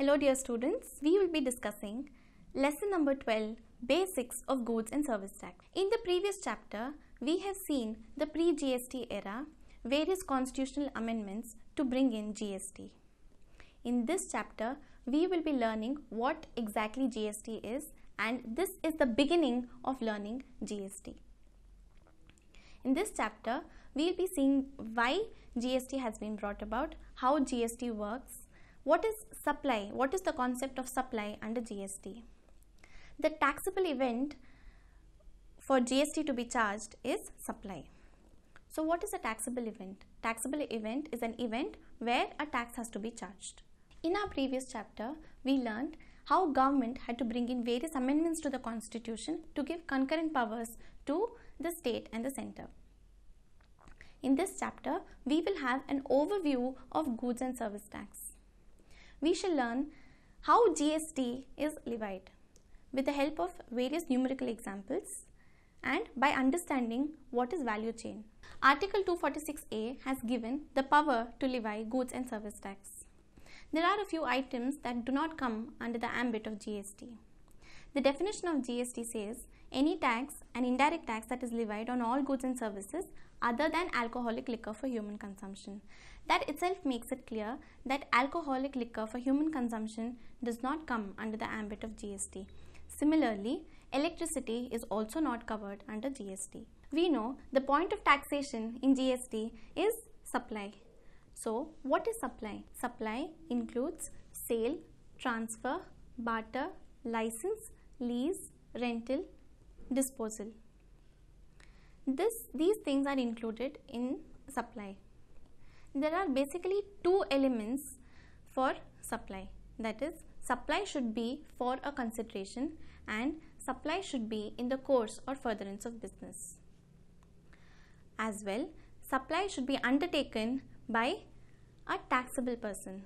Hello dear students, we will be discussing lesson number 12 basics of goods and service tax. In the previous chapter, we have seen the pre-GST era, various constitutional amendments to bring in GST. In this chapter, we will be learning what exactly GST is and this is the beginning of learning GST. In this chapter, we will be seeing why GST has been brought about, how GST works, what is supply? What is the concept of supply under GST? The taxable event for GST to be charged is supply. So what is a taxable event? Taxable event is an event where a tax has to be charged. In our previous chapter, we learned how government had to bring in various amendments to the constitution to give concurrent powers to the state and the center. In this chapter, we will have an overview of goods and service tax we shall learn how GST is levied with the help of various numerical examples and by understanding what is value chain. Article 246A has given the power to levy goods and service tax. There are a few items that do not come under the ambit of GST. The definition of GST says any tax, an indirect tax that is levied on all goods and services other than alcoholic liquor for human consumption. That itself makes it clear that alcoholic liquor for human consumption does not come under the ambit of GST. Similarly, electricity is also not covered under GST. We know the point of taxation in GST is supply. So, what is supply? Supply includes sale, transfer, barter, license, lease, rental, disposal. This, these things are included in supply there are basically two elements for supply that is supply should be for a consideration and supply should be in the course or furtherance of business. As well, supply should be undertaken by a taxable person.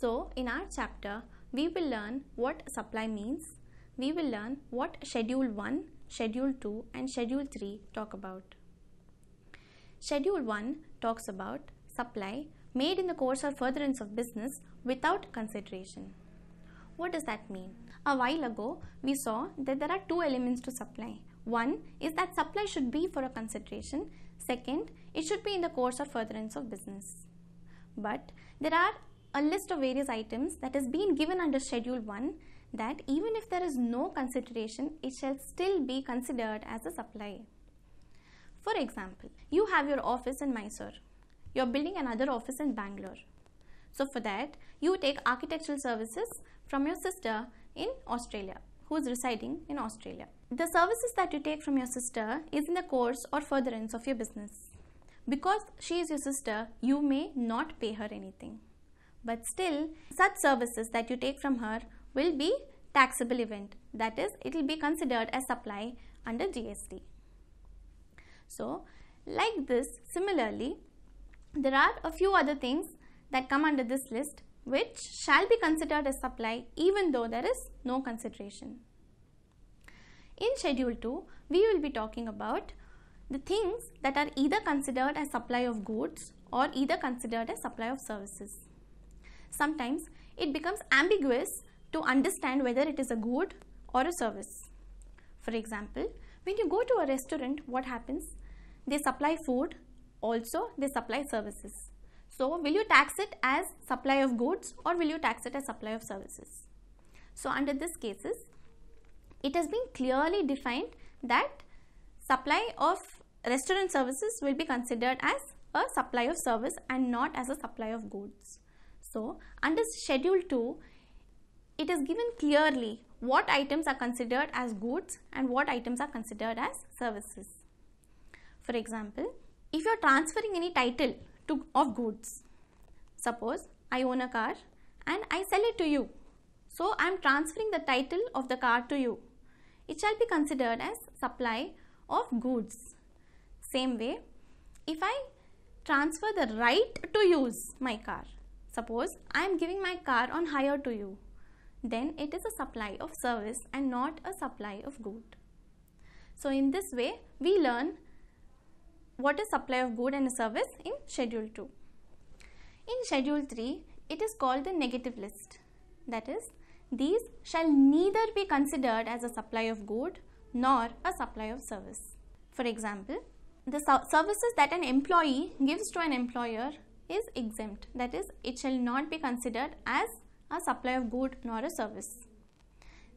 So, in our chapter, we will learn what supply means, we will learn what schedule 1, schedule 2 and schedule 3 talk about. Schedule 1 talks about supply made in the course or furtherance of business without consideration. What does that mean? A while ago, we saw that there are two elements to supply. One is that supply should be for a consideration. Second, it should be in the course or furtherance of business. But there are a list of various items that has been given under Schedule 1 that even if there is no consideration, it shall still be considered as a supply. For example, you have your office in Mysore. You're building another office in Bangalore. So for that, you take architectural services from your sister in Australia who is residing in Australia. The services that you take from your sister is in the course or furtherance of your business. Because she is your sister, you may not pay her anything. But still, such services that you take from her will be taxable event. That is, it will be considered as supply under GST. So, like this, similarly, there are a few other things that come under this list which shall be considered as supply even though there is no consideration. In schedule 2, we will be talking about the things that are either considered as supply of goods or either considered as supply of services. Sometimes it becomes ambiguous to understand whether it is a good or a service. For example, when you go to a restaurant, what happens? they supply food, also they supply services. So will you tax it as supply of goods or will you tax it as supply of services? So under this cases, it has been clearly defined that supply of restaurant services will be considered as a supply of service and not as a supply of goods. So under schedule 2, it is given clearly what items are considered as goods and what items are considered as services. For example, if you are transferring any title to, of goods, suppose I own a car and I sell it to you. So, I am transferring the title of the car to you. It shall be considered as supply of goods. Same way, if I transfer the right to use my car, suppose I am giving my car on hire to you, then it is a supply of service and not a supply of good. So, in this way, we learn what is supply of good and service in schedule 2. In schedule 3, it is called the negative list. That is, these shall neither be considered as a supply of good nor a supply of service. For example, the services that an employee gives to an employer is exempt. That is, it shall not be considered as a supply of good nor a service.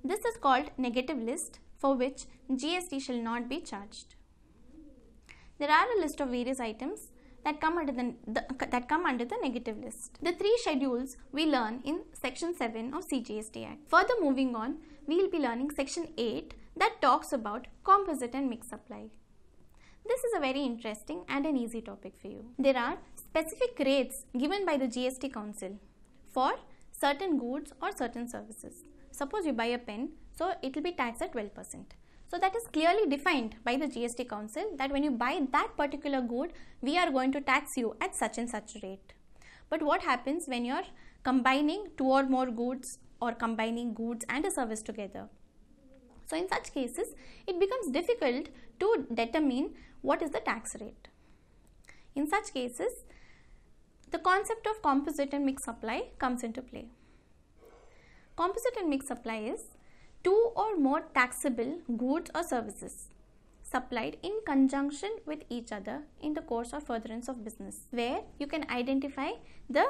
This is called negative list for which GST shall not be charged. There are a list of various items that come under the, the, that come under the negative list. The three schedules we learn in section 7 of CGST Act. Further moving on, we will be learning section 8 that talks about composite and mixed supply. This is a very interesting and an easy topic for you. There are specific rates given by the GST Council for certain goods or certain services. Suppose you buy a pen, so it will be taxed at 12%. So that is clearly defined by the GST Council that when you buy that particular good, we are going to tax you at such and such rate. But what happens when you're combining two or more goods or combining goods and a service together? So in such cases, it becomes difficult to determine what is the tax rate. In such cases, the concept of composite and mixed supply comes into play. Composite and mixed supply is two or more taxable goods or services supplied in conjunction with each other in the course or furtherance of business where you can identify the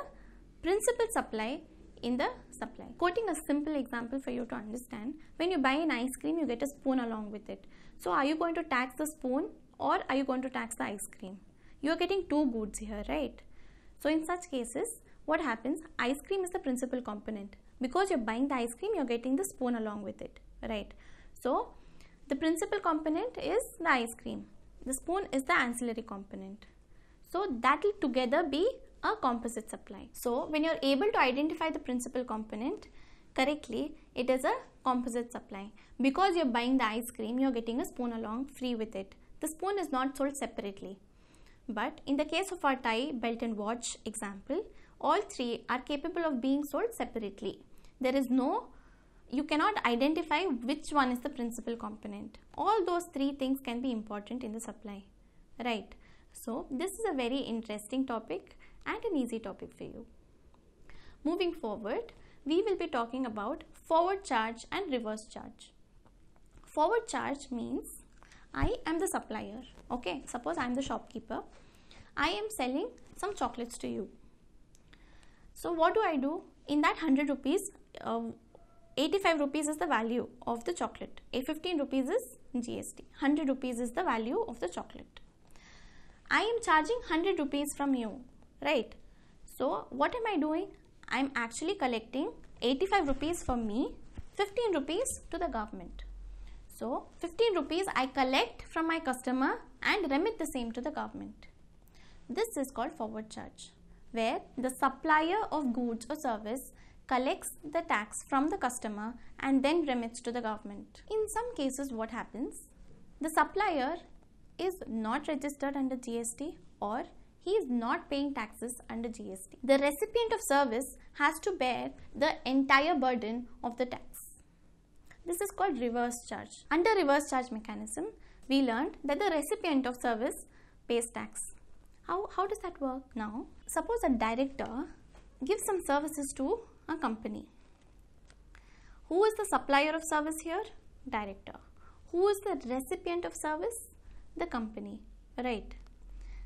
principal supply in the supply. Quoting a simple example for you to understand, when you buy an ice cream, you get a spoon along with it. So are you going to tax the spoon or are you going to tax the ice cream? You are getting two goods here, right? So in such cases, what happens? Ice cream is the principal component because you're buying the ice cream you're getting the spoon along with it right so the principal component is the ice cream the spoon is the ancillary component so that will together be a composite supply so when you're able to identify the principal component correctly it is a composite supply because you're buying the ice cream you're getting a spoon along free with it the spoon is not sold separately but in the case of our tie belt and watch example all three are capable of being sold separately. There is no, you cannot identify which one is the principal component. All those three things can be important in the supply, right? So this is a very interesting topic and an easy topic for you. Moving forward, we will be talking about forward charge and reverse charge. Forward charge means I am the supplier. Okay, suppose I am the shopkeeper. I am selling some chocolates to you so what do I do? In that 100 rupees, uh, 85 rupees is the value of the chocolate. A 15 rupees is GST. 100 rupees is the value of the chocolate. I am charging 100 rupees from you, right? So what am I doing? I am actually collecting 85 rupees from me, 15 rupees to the government. So 15 rupees I collect from my customer and remit the same to the government. This is called forward charge where the supplier of goods or service collects the tax from the customer and then remits to the government. In some cases what happens? The supplier is not registered under GST or he is not paying taxes under GST. The recipient of service has to bear the entire burden of the tax. This is called reverse charge. Under reverse charge mechanism, we learned that the recipient of service pays tax how, how does that work now? Suppose a director gives some services to a company. Who is the supplier of service here? Director. Who is the recipient of service? The company, right?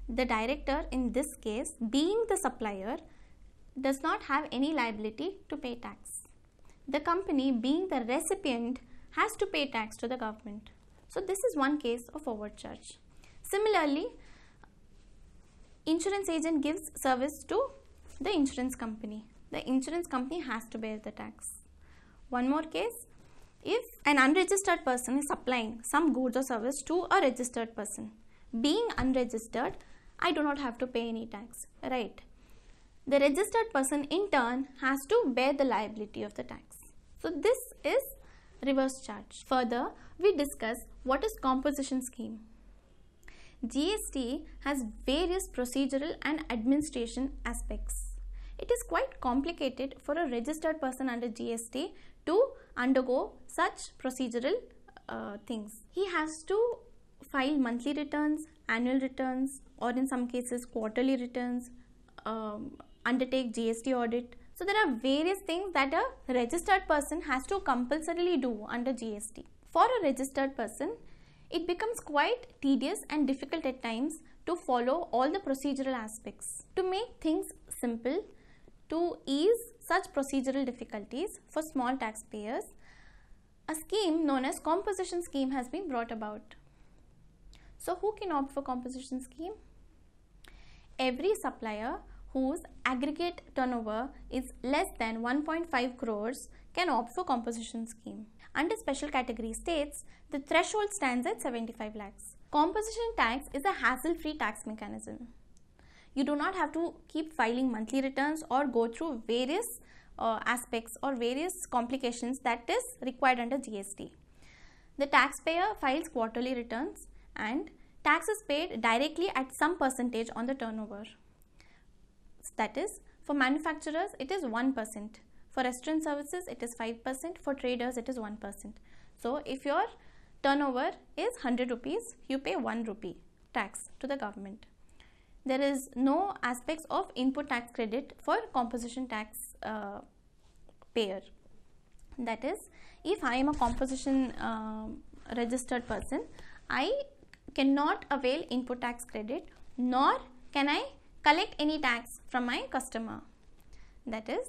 The director in this case being the supplier does not have any liability to pay tax. The company being the recipient has to pay tax to the government. So this is one case of overcharge. Similarly, insurance agent gives service to the insurance company. The insurance company has to bear the tax. One more case, if an unregistered person is supplying some goods or service to a registered person, being unregistered, I do not have to pay any tax, right? The registered person in turn has to bear the liability of the tax. So this is reverse charge. Further, we discuss what is composition scheme. GST has various procedural and administration aspects. It is quite complicated for a registered person under GST to undergo such procedural uh, things. He has to file monthly returns, annual returns, or in some cases quarterly returns, um, undertake GST audit. So there are various things that a registered person has to compulsorily do under GST. For a registered person, it becomes quite tedious and difficult at times to follow all the procedural aspects. To make things simple, to ease such procedural difficulties for small taxpayers, a scheme known as composition scheme has been brought about. So who can opt for composition scheme? Every supplier whose aggregate turnover is less than 1.5 crores can opt for composition scheme under special category states, the threshold stands at 75 lakhs. Composition tax is a hassle-free tax mechanism. You do not have to keep filing monthly returns or go through various uh, aspects or various complications that is required under GST. The taxpayer files quarterly returns and tax is paid directly at some percentage on the turnover. That is, for manufacturers, it is 1%. For restaurant services, it is 5%. For traders, it is 1%. So, if your turnover is 100 rupees, you pay 1 rupee tax to the government. There is no aspects of input tax credit for composition tax uh, payer. That is, if I am a composition uh, registered person, I cannot avail input tax credit nor can I collect any tax from my customer. That is,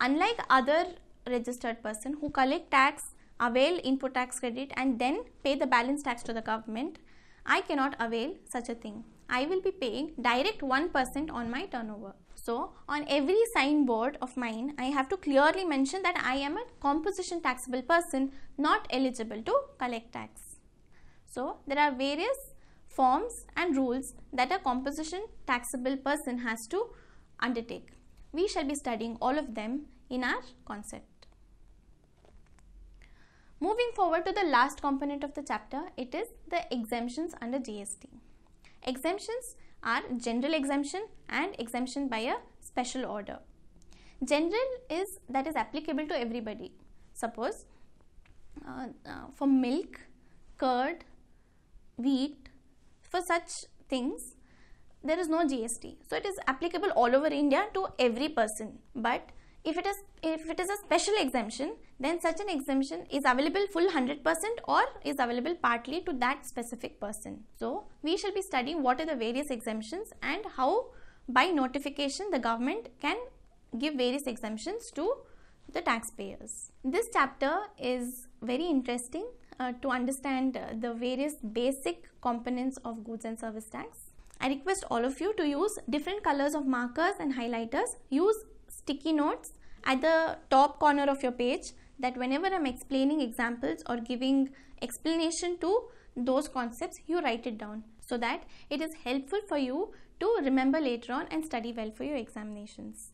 unlike other registered person who collect tax, avail input tax credit and then pay the balance tax to the government, I cannot avail such a thing. I will be paying direct 1% on my turnover. So, on every signboard of mine, I have to clearly mention that I am a composition taxable person not eligible to collect tax. So, there are various forms and rules that a composition taxable person has to undertake. We shall be studying all of them in our concept. Moving forward to the last component of the chapter, it is the exemptions under GST. Exemptions are general exemption and exemption by a special order. General is that is applicable to everybody. Suppose uh, uh, for milk, curd, wheat, for such things there is no GST. So it is applicable all over India to every person. But if it is if it is a special exemption then such an exemption is available full 100% or is available partly to that specific person so we shall be studying what are the various exemptions and how by notification the government can give various exemptions to the taxpayers this chapter is very interesting uh, to understand uh, the various basic components of goods and service tax I request all of you to use different colors of markers and highlighters. Use sticky notes at the top corner of your page that whenever I'm explaining examples or giving explanation to those concepts, you write it down so that it is helpful for you to remember later on and study well for your examinations.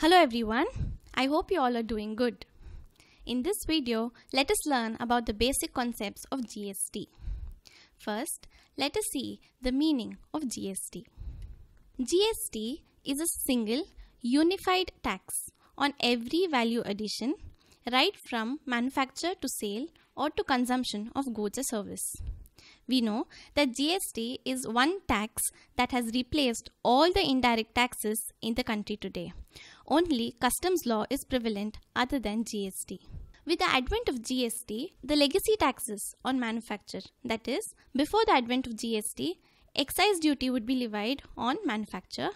Hello everyone, I hope you all are doing good. In this video, let us learn about the basic concepts of GST. First, let us see the meaning of GST. GST is a single unified tax on every value addition right from manufacture to sale or to consumption of goods or service. We know that GST is one tax that has replaced all the indirect taxes in the country today. Only customs law is prevalent other than GST. With the advent of GST, the legacy taxes on manufacture, that is, before the advent of GST, excise duty would be levied on manufacture,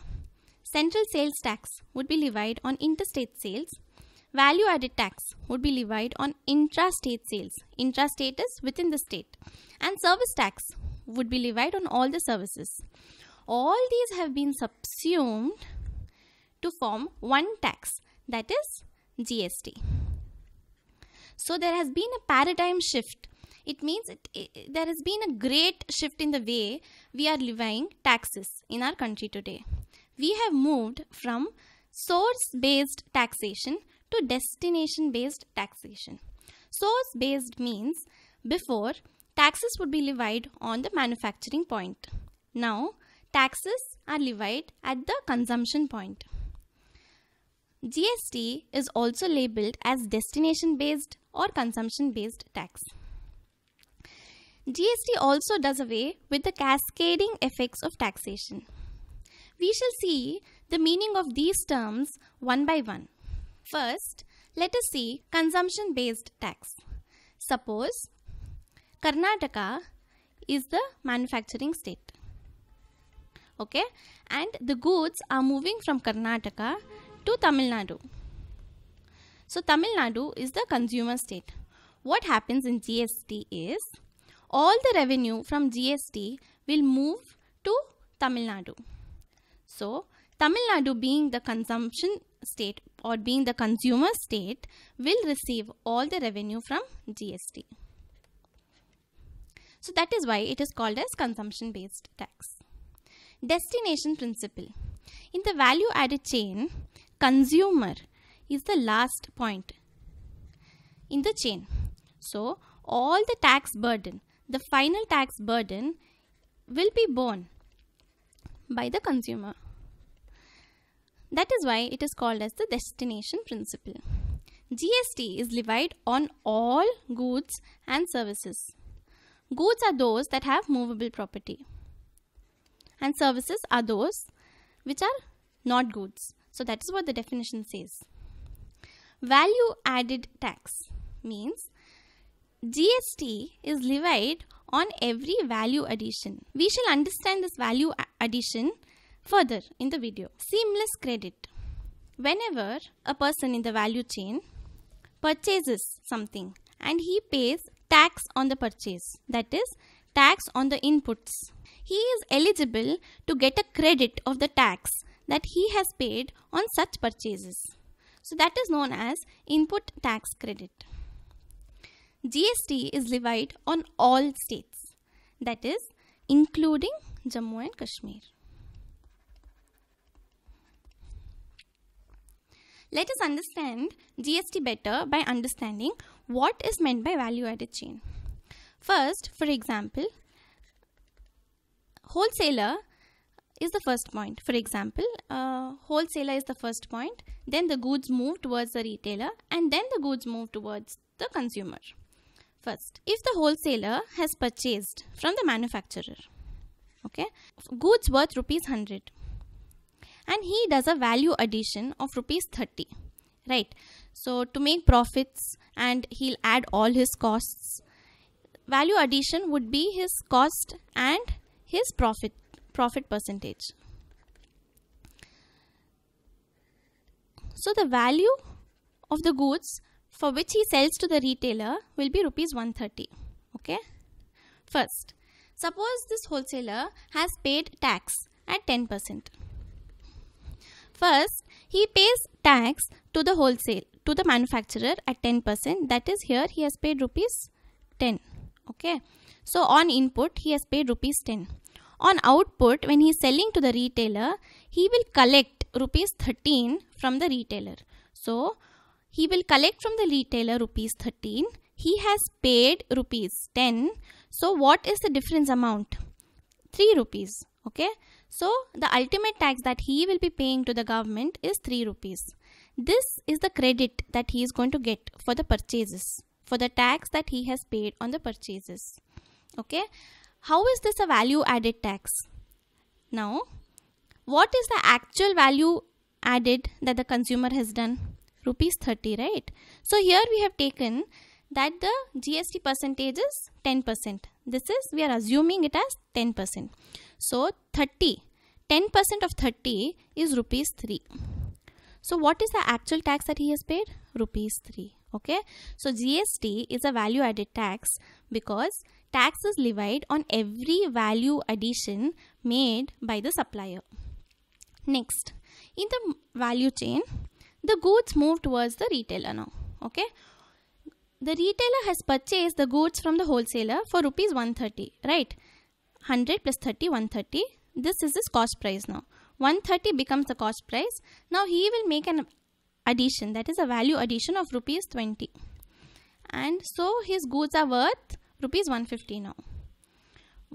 central sales tax would be levied on interstate sales, value added tax would be levied on intrastate sales, intrastate is within the state, and service tax would be levied on all the services. All these have been subsumed to form one tax, that is GST. So there has been a paradigm shift. It means it, it, there has been a great shift in the way we are levying taxes in our country today. We have moved from source based taxation to destination based taxation. Source based means before taxes would be levied on the manufacturing point. Now taxes are levied at the consumption point. GST is also labeled as destination based or consumption based tax. GST also does away with the cascading effects of taxation. We shall see the meaning of these terms one by one. First, let us see consumption based tax. Suppose Karnataka is the manufacturing state. Okay, and the goods are moving from Karnataka to Tamil Nadu. So Tamil Nadu is the consumer state. What happens in GST is all the revenue from GST will move to Tamil Nadu. So Tamil Nadu being the consumption state or being the consumer state will receive all the revenue from GST. So that is why it is called as consumption based tax. Destination principle. In the value added chain, consumer is the last point in the chain. So all the tax burden, the final tax burden will be borne by the consumer. That is why it is called as the destination principle. GST is levied on all goods and services. Goods are those that have movable property and services are those which are not goods. So that is what the definition says. Value added tax means GST is levied on every value addition. We shall understand this value addition further in the video. Seamless credit. Whenever a person in the value chain purchases something and he pays tax on the purchase, that is, tax on the inputs, he is eligible to get a credit of the tax that he has paid on such purchases. So that is known as input tax credit. GST is levied on all states that is including Jammu and Kashmir. Let us understand GST better by understanding what is meant by value added chain. First, for example, wholesaler is the first point. For example, uh, wholesaler is the first point, then the goods move towards the retailer, and then the goods move towards the consumer. First, if the wholesaler has purchased from the manufacturer, okay, goods worth rupees 100 and he does a value addition of rupees 30, right? So, to make profits and he'll add all his costs. Value addition would be his cost and his profit profit percentage. So the value of the goods for which he sells to the retailer will be rupees 130. Okay. First, suppose this wholesaler has paid tax at 10%. First, he pays tax to the wholesale to the manufacturer at 10%. That is here he has paid rupees 10. Okay. So on input he has paid rupees 10. On output, when he is selling to the retailer, he will collect rupees 13 from the retailer. So, he will collect from the retailer rupees 13. He has paid rupees 10. So, what is the difference amount? 3 rupees. Okay. So, the ultimate tax that he will be paying to the government is 3 rupees. This is the credit that he is going to get for the purchases, for the tax that he has paid on the purchases. Okay. How is this a value added tax? Now, what is the actual value added that the consumer has done? Rupees 30, right? So here we have taken that the GST percentage is 10%. This is, we are assuming it as 10%. So 30, 10% of 30 is rupees 3. So what is the actual tax that he has paid? Rupees 3. Okay. So GST is a value added tax because Tax is levied on every value addition made by the supplier. Next, in the value chain, the goods move towards the retailer now. Okay. The retailer has purchased the goods from the wholesaler for rupees 130, right? 100 plus 30, 130. This is his cost price now. 130 becomes the cost price. Now he will make an addition, that is a value addition of rupees 20. And so his goods are worth rupees 150 now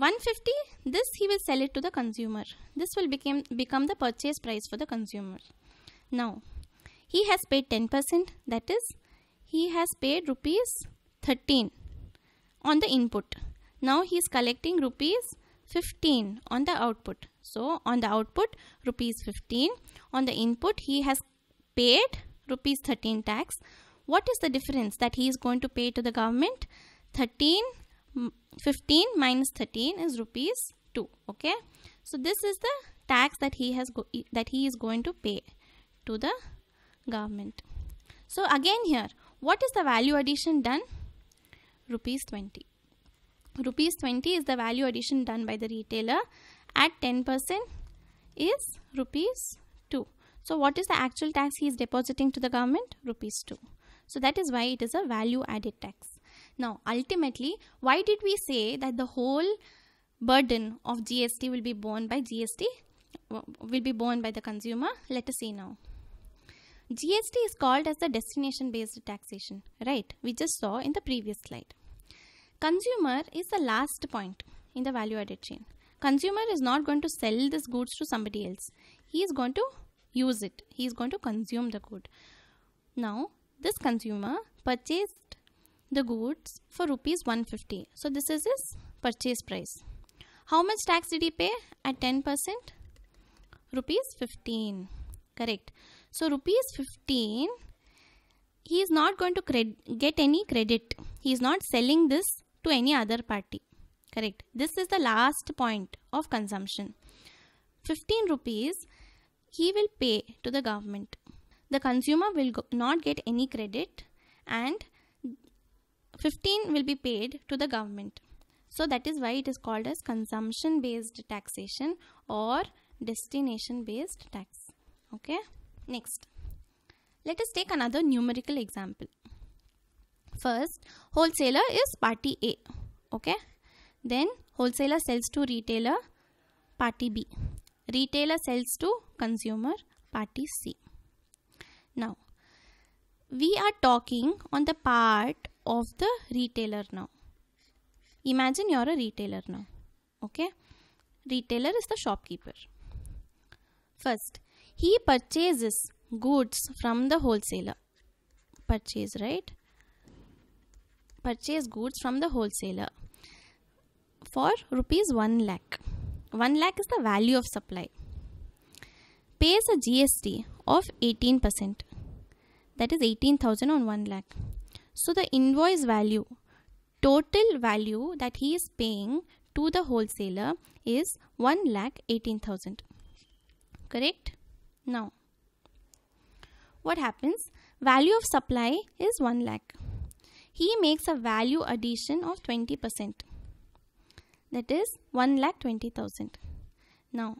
150 this he will sell it to the consumer this will become become the purchase price for the consumer now he has paid 10% that is he has paid rupees 13 on the input now he is collecting rupees 15 on the output so on the output rupees 15 on the input he has paid rupees 13 tax what is the difference that he is going to pay to the government 13 15 minus 13 is rupees 2 okay so this is the tax that he has that he is going to pay to the government so again here what is the value addition done rupees 20 rupees 20 is the value addition done by the retailer at 10% is rupees 2 so what is the actual tax he is depositing to the government rupees 2 so that is why it is a value added tax now, ultimately, why did we say that the whole burden of GST will be borne by GST, uh, will be borne by the consumer? Let us see now. GST is called as the destination based taxation, right? We just saw in the previous slide. Consumer is the last point in the value added chain. Consumer is not going to sell this goods to somebody else. He is going to use it. He is going to consume the good. Now, this consumer purchase the goods for rupees 150. So this is his purchase price. How much tax did he pay? At 10% rupees 15. Correct. So rupees 15 he is not going to get any credit. He is not selling this to any other party. Correct. This is the last point of consumption. 15 rupees he will pay to the government. The consumer will not get any credit and 15 will be paid to the government. So that is why it is called as consumption based taxation or destination based tax. Okay, next. Let us take another numerical example. First, wholesaler is party A. Okay, then wholesaler sells to retailer party B. Retailer sells to consumer party C. Now, we are talking on the part of the retailer now. Imagine you're a retailer now. Okay. Retailer is the shopkeeper. First, he purchases goods from the wholesaler. Purchase, right? Purchase goods from the wholesaler for rupees 1 lakh. 1 lakh is the value of supply. Pays a GST of 18%. That is 18,000 on 1 lakh so the invoice value, total value that he is paying to the wholesaler is 1,18,000. Correct? Now, what happens? Value of supply is 1 lakh. He makes a value addition of 20%. That is 1 lakh 20,000. Now,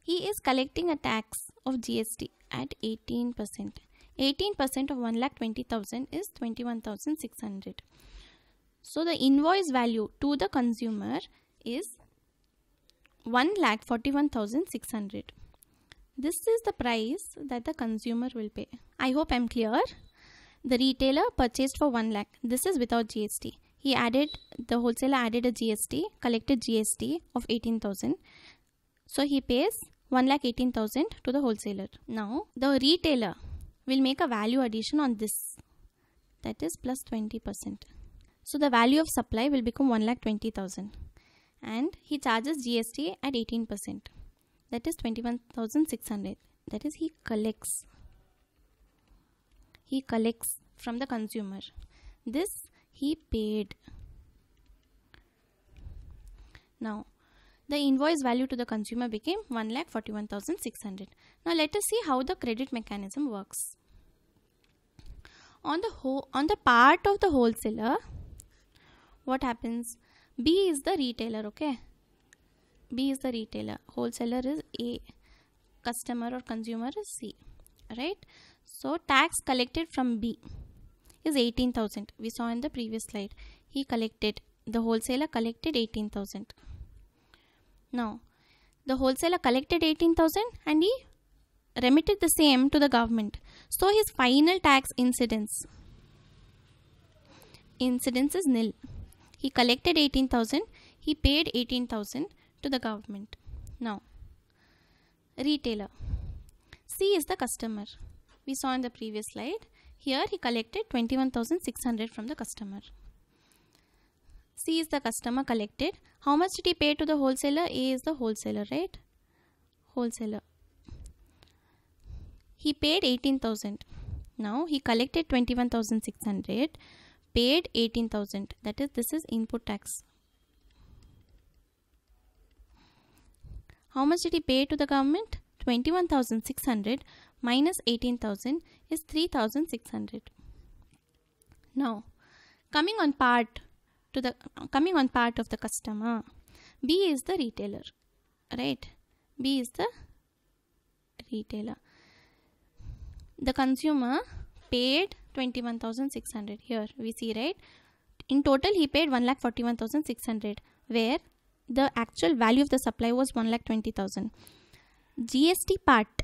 he is collecting a tax of GST at 18%. 18% of 1,20,000 is 21,600. So the invoice value to the consumer is 1,41,600. This is the price that the consumer will pay. I hope I'm clear. The retailer purchased for 1 lakh. This is without GST. He added, the wholesaler added a GST, collected GST of 18,000. So he pays 1,18,000 to the wholesaler. Now the retailer we'll make a value addition on this that is plus 20%. So the value of supply will become 1,20,000 and he charges GST at 18% that is 21,600 that is he collects he collects from the consumer this he paid now the invoice value to the consumer became 1,41,600 now let us see how the credit mechanism works on the whole, on the part of the wholesaler what happens b is the retailer okay b is the retailer wholesaler is a customer or consumer is c right so tax collected from b is 18000 we saw in the previous slide he collected the wholesaler collected 18000 now the wholesaler collected 18000 and he remitted the same to the government so his final tax incidence incidence is nil. He collected 18,000. He paid 18,000 to the government. Now, retailer. C is the customer. We saw in the previous slide. Here he collected 21,600 from the customer. C is the customer collected. How much did he pay to the wholesaler? A is the wholesaler, right? Wholesaler he paid 18000 now he collected 21600 paid 18000 that is this is input tax how much did he pay to the government 21600 minus 18000 is 3600 now coming on part to the coming on part of the customer b is the retailer right b is the retailer the consumer paid 21600 here we see right in total he paid 141600 where the actual value of the supply was 120000 gst part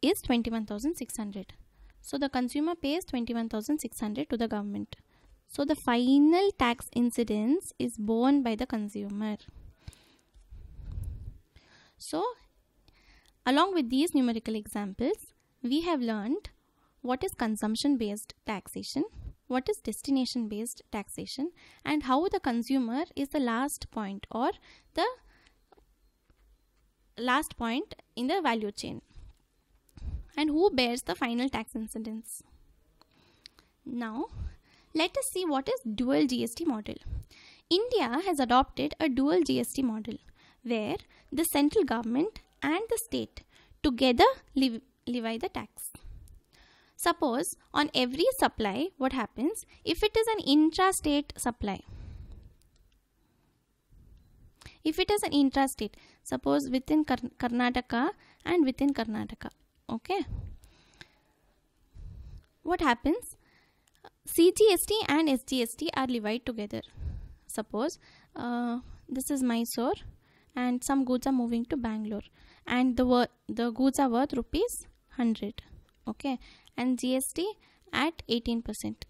is 21600 so the consumer pays 21600 to the government so the final tax incidence is borne by the consumer so along with these numerical examples we have learned what is consumption based taxation, what is destination based taxation, and how the consumer is the last point or the last point in the value chain, and who bears the final tax incidence. Now, let us see what is dual GST model. India has adopted a dual GST model where the central government and the state together live levy the tax. Suppose on every supply, what happens? If it is an intrastate supply, if it is an intrastate, suppose within Karnataka and within Karnataka, okay? What happens? CGST and SGST are levied together. Suppose uh, this is Mysore and some goods are moving to Bangalore and the, the goods are worth rupees 100 okay and GST at 18 percent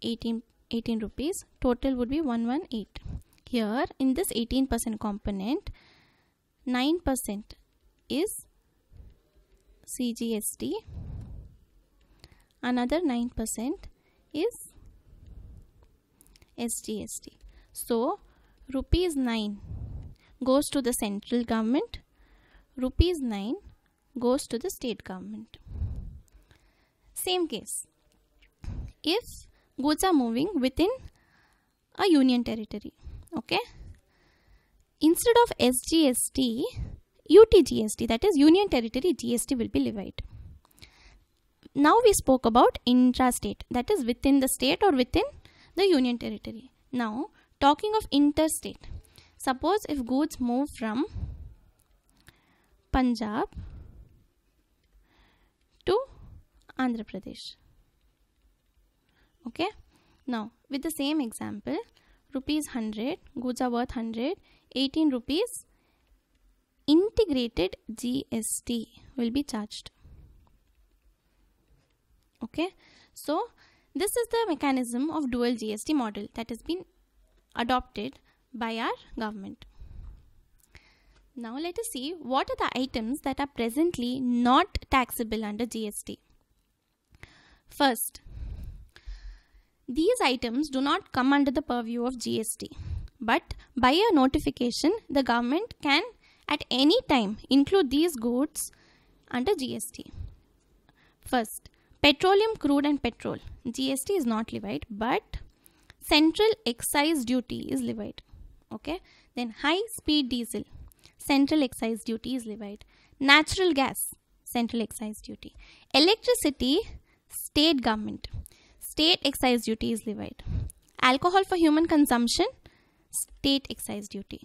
18 18 rupees total would be 118 here in this 18 percent component 9 percent is CGST another 9 percent is SGST so rupees 9 goes to the central government rupees 9 goes to the state government. Same case. If goods are moving within a union territory, okay? Instead of SGST, UTGST, that is Union Territory GST will be levied. Now we spoke about intrastate, that is within the state or within the Union Territory. Now, talking of interstate, suppose if goods move from Punjab Andhra Pradesh. Okay. Now, with the same example, rupees 100, goods are worth 100, 18 rupees integrated GST will be charged. Okay. So, this is the mechanism of dual GST model that has been adopted by our government. Now let us see what are the items that are presently not taxable under GST. First, these items do not come under the purview of GST, but by a notification, the government can at any time include these goods under GST. First, petroleum, crude, and petrol. GST is not levied, but central excise duty is levied. Okay, then high speed diesel, central excise duty is levied. Natural gas, central excise duty. Electricity, State government. State excise duty is levied. Alcohol for human consumption, state excise duty.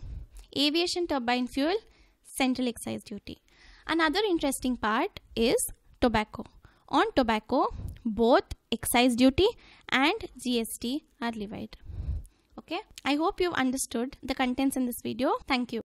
Aviation turbine fuel, central excise duty. Another interesting part is tobacco. On tobacco, both excise duty and GST are levied. Okay, I hope you've understood the contents in this video. Thank you.